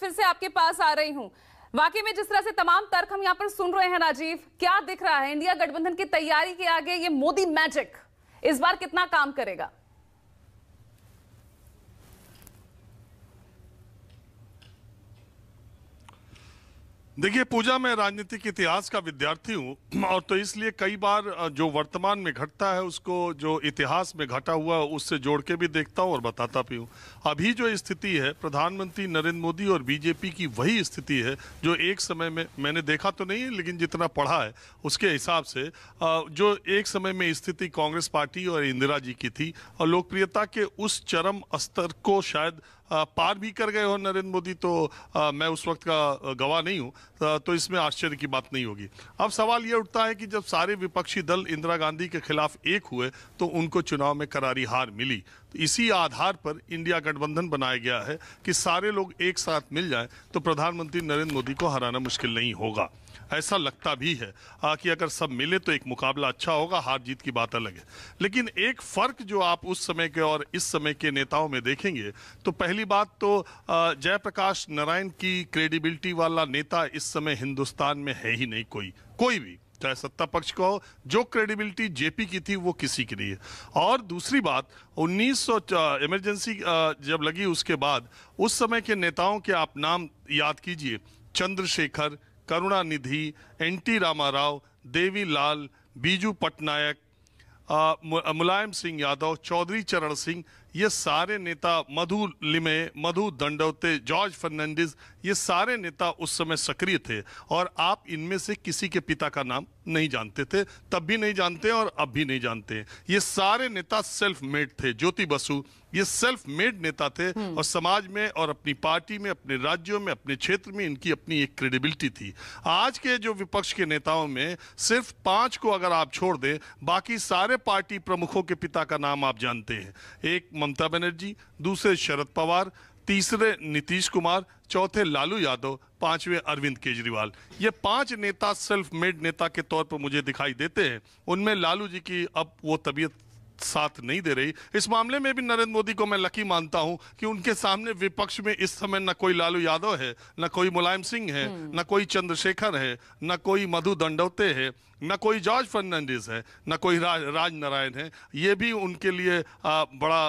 फिर से आपके पास आ रही हूं वाकई में जिस तरह से तमाम तर्क हम यहाँ पर सुन रहे हैं राजीव क्या दिख रहा है इंडिया गठबंधन की तैयारी के आगे ये मोदी मैजिक इस बार कितना काम करेगा देखिए पूजा मैं राजनीतिक इतिहास का विद्यार्थी हूँ और तो इसलिए कई बार जो वर्तमान में घटता है उसको जो इतिहास में घटा हुआ है उससे जोड़ के भी देखता हूँ और बताता भी हूँ अभी जो स्थिति है प्रधानमंत्री नरेंद्र मोदी और बीजेपी की वही स्थिति है जो एक समय में मैंने देखा तो नहीं है लेकिन जितना पढ़ा है उसके हिसाब से जो एक समय में स्थिति कांग्रेस पार्टी और इंदिरा जी की थी और लोकप्रियता के उस चरम स्तर को शायद पार भी कर गए हो नरेंद्र मोदी तो मैं उस वक्त का गवाह नहीं हूँ तो इसमें आश्चर्य की बात नहीं होगी अब सवाल ये उठता है कि जब सारे विपक्षी दल इंदिरा गांधी के खिलाफ एक हुए तो उनको चुनाव में करारी हार मिली तो इसी आधार पर इंडिया गठबंधन बनाया गया है कि सारे लोग एक साथ मिल जाएं तो प्रधानमंत्री नरेंद्र मोदी को हराना मुश्किल नहीं होगा ऐसा लगता भी है कि अगर सब मिले तो एक मुकाबला अच्छा होगा हार जीत की बात अलग है लेकिन एक फर्क जो आप उस समय के और इस समय के नेताओं में देखेंगे तो पहले पहली बात तो जयप्रकाश नारायण की क्रेडिबिलिटी वाला नेता इस समय हिंदुस्तान में है ही नहीं कोई कोई भी चाहे सत्ता पक्ष का हो जो क्रेडिबिलिटी जेपी की थी वो किसी की नहीं है और दूसरी बात 1900 इमरजेंसी जब लगी उसके बाद उस समय के नेताओं के आप नाम याद कीजिए चंद्रशेखर करुणानिधि एन टी रामाराव देवी लाल बीजू पटनायक मुलायम सिंह यादव चौधरी चरण सिंह ये सारे नेता मधु लिमे मधु दंडवते जॉर्ज फर्नांडिस ये सारे नेता उस समय सक्रिय थे और आप इनमें से किसी के पिता का नाम नहीं जानते थे तब भी नहीं जानते और अब भी नहीं जानते ये सारे नेता सेल्फ मेड थे ज्योति बसु ये सेल्फ मेड नेता थे हम्म। और समाज में और अपनी पार्टी में अपने राज्यों में अपने क्षेत्र में इनकी अपनी एक क्रेडिबिलिटी थी आज के जो विपक्ष के नेताओं में सिर्फ पांच को अगर आप छोड़ दें बाकी सारे पार्टी प्रमुखों के पिता का नाम आप जानते हैं एक ममता बनर्जी दूसरे शरद पवार तीसरे नीतीश कुमार चौथे लालू यादव पांचवें अरविंद केजरीवाल ये पांच नेता सेल्फ मेड नेता के तौर पर मुझे दिखाई देते हैं उनमें लालू जी की अब वो तबीयत साथ नहीं दे रही इस मामले में भी नरेंद्र मोदी को मैं लकी मानता हूं कि उनके सामने विपक्ष में इस समय न कोई लालू यादव है न कोई मुलायम सिंह है हम्म। न कोई चंद्रशेखर है न कोई मधु दंडौते है न कोई जॉर्ज फर्नांडिस है न कोई राज राज नारायण है ये भी उनके लिए आ, बड़ा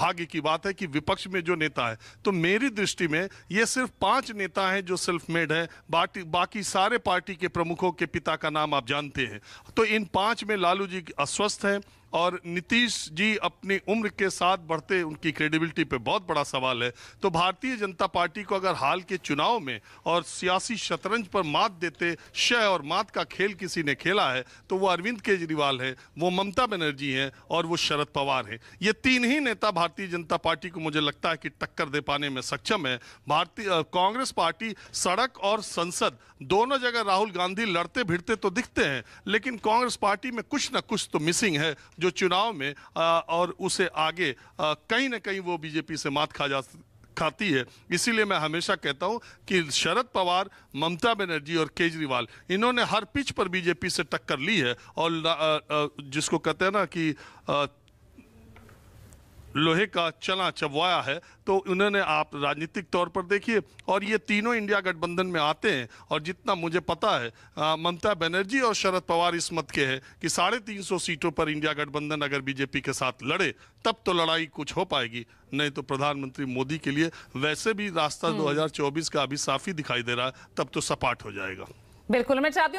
भाग्य की बात है कि विपक्ष में जो नेता है तो मेरी दृष्टि में ये सिर्फ पांच नेता हैं जो सेल्फ मेड है बाकी बाकी सारे पार्टी के प्रमुखों के पिता का नाम आप जानते हैं तो इन पांच में लालू जी अस्वस्थ हैं और नीतीश जी अपनी उम्र के साथ बढ़ते उनकी क्रेडिबिलिटी पे बहुत बड़ा सवाल है तो भारतीय जनता पार्टी को अगर हाल के चुनाव में और सियासी शतरंज पर मात देते शय और मात का खेल किसी किसी ने खेला है तो वो अरविंद केजरीवाल है वो ममता बनर्जी है और वो शरद पवार है ये तीन ही नेता भारतीय जनता पार्टी को मुझे लगता है कि टक्कर दे पाने में सक्षम है भारतीय कांग्रेस पार्टी सड़क और संसद दोनों जगह राहुल गांधी लड़ते भिड़ते तो दिखते हैं लेकिन कांग्रेस पार्टी में कुछ ना कुछ तो मिसिंग है जो चुनाव में आ, और उसे आगे कहीं ना कहीं वो बीजेपी से मात खा जा खाती है इसीलिए मैं हमेशा कहता हूं कि शरद पवार ममता बनर्जी और केजरीवाल इन्होंने हर पिच पर बीजेपी से टक्कर ली है और जिसको कहते हैं ना कि लोहे का चना चबवाया है तो उन्होंने आप राजनीतिक तौर पर देखिए और ये तीनों इंडिया गठबंधन में आते हैं और जितना मुझे पता है ममता बनर्जी और शरद पवार इस मत के हैं कि साढ़े तीन सौ सीटों पर इंडिया गठबंधन अगर बीजेपी के साथ लड़े तब तो लड़ाई कुछ हो पाएगी नहीं तो प्रधानमंत्री मोदी के लिए वैसे भी रास्ता हम्म। दो का अभी साफ दिखाई दे रहा है तब तो सपाट हो जाएगा बिल्कुल मैं चाहती हूँ